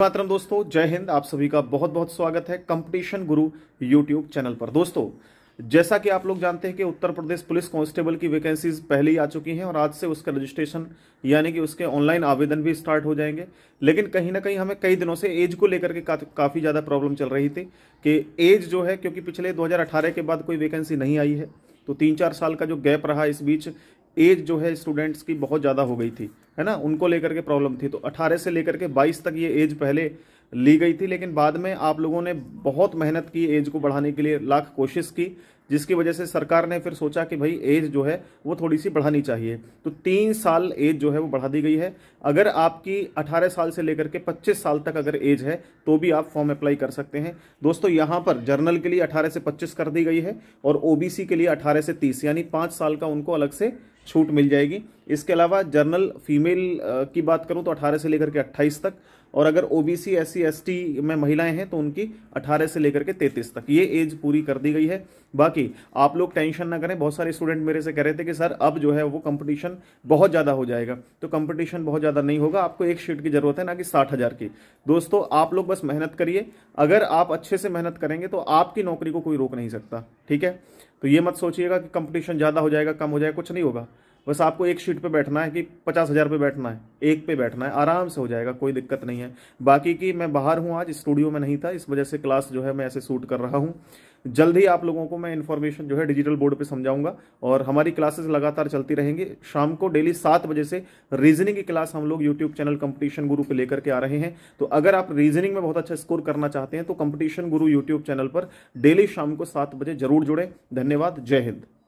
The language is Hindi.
मातरम दोस्तों जय हिंद आप सभी का बहुत बहुत स्वागत है कंपटीशन गुरु यूट्यूब चैनल पर दोस्तों जैसा कि आप लोग जानते हैं कि उत्तर प्रदेश पुलिस कांस्टेबल की वैकेंसीज पहले ही आ चुकी हैं और आज से उसका रजिस्ट्रेशन यानी कि उसके ऑनलाइन आवेदन भी स्टार्ट हो जाएंगे लेकिन कहीं ना कहीं हमें कई दिनों से एज को लेकर के का, काफ़ी ज़्यादा प्रॉब्लम चल रही थी कि एज जो है क्योंकि पिछले दो के बाद कोई वैकेंसी नहीं आई है तो तीन चार साल का जो गैप रहा इस बीच एज जो है स्टूडेंट्स की बहुत ज़्यादा हो गई थी है ना उनको लेकर के प्रॉब्लम थी तो 18 से लेकर के 22 तक ये एज पहले ली गई थी लेकिन बाद में आप लोगों ने बहुत मेहनत की एज को बढ़ाने के लिए लाख कोशिश की जिसकी वजह से सरकार ने फिर सोचा कि भाई एज जो है वो थोड़ी सी बढ़ानी चाहिए तो तीन साल एज जो है वो बढ़ा दी गई है अगर आपकी 18 साल से लेकर के 25 साल तक अगर एज है तो भी आप फॉर्म अप्लाई कर सकते हैं दोस्तों यहाँ पर जर्नल के लिए 18 से 25 कर दी गई है और ओबीसी के लिए 18 से 30 यानी पाँच साल का उनको अलग से छूट मिल जाएगी इसके अलावा जनरल फीमेल की बात करूं तो 18 से लेकर के 28 तक और अगर O B C S C में महिलाएं हैं तो उनकी 18 से लेकर के 33 तक ये एज पूरी कर दी गई है बाकी आप लोग टेंशन ना करें बहुत सारे स्टूडेंट मेरे से कह रहे थे कि सर अब जो है वो कंपटीशन बहुत ज़्यादा हो जाएगा तो कंपटीशन बहुत ज़्यादा नहीं होगा आपको एक शीट की ज़रूरत है ना कि साठ हज़ार की दोस्तों आप लोग बस मेहनत करिए अगर आप अच्छे से मेहनत करेंगे तो आपकी नौकरी को कोई रोक नहीं सकता ठीक है तो ये मत सोचिएगा कि कंपटीशन ज़्यादा हो जाएगा कम हो जाएगा कुछ नहीं होगा बस आपको एक शीट पे बैठना है कि पचास हज़ार पे बैठना है एक पे बैठना है आराम से हो जाएगा कोई दिक्कत नहीं है बाकी की मैं बाहर हूँ आज स्टूडियो में नहीं था इस वजह से क्लास जो है मैं ऐसे सूट कर रहा हूँ जल्द ही आप लोगों को मैं इन्फॉर्मेशन जो है डिजिटल बोर्ड पे समझाऊंगा और हमारी क्लासेस लगातार चलती रहेंगी शाम को डेली सात बजे से रीजनिंग की क्लास हम लोग यूट्यूब चैनल कंपटीशन गुरु पे लेकर के आ रहे हैं तो अगर आप रीजनिंग में बहुत अच्छा स्कोर करना चाहते हैं तो कंपटीशन गुरु यूट्यूब चैनल पर डेली शाम को सात बजे जरूर जुड़ें धन्यवाद जय हिंद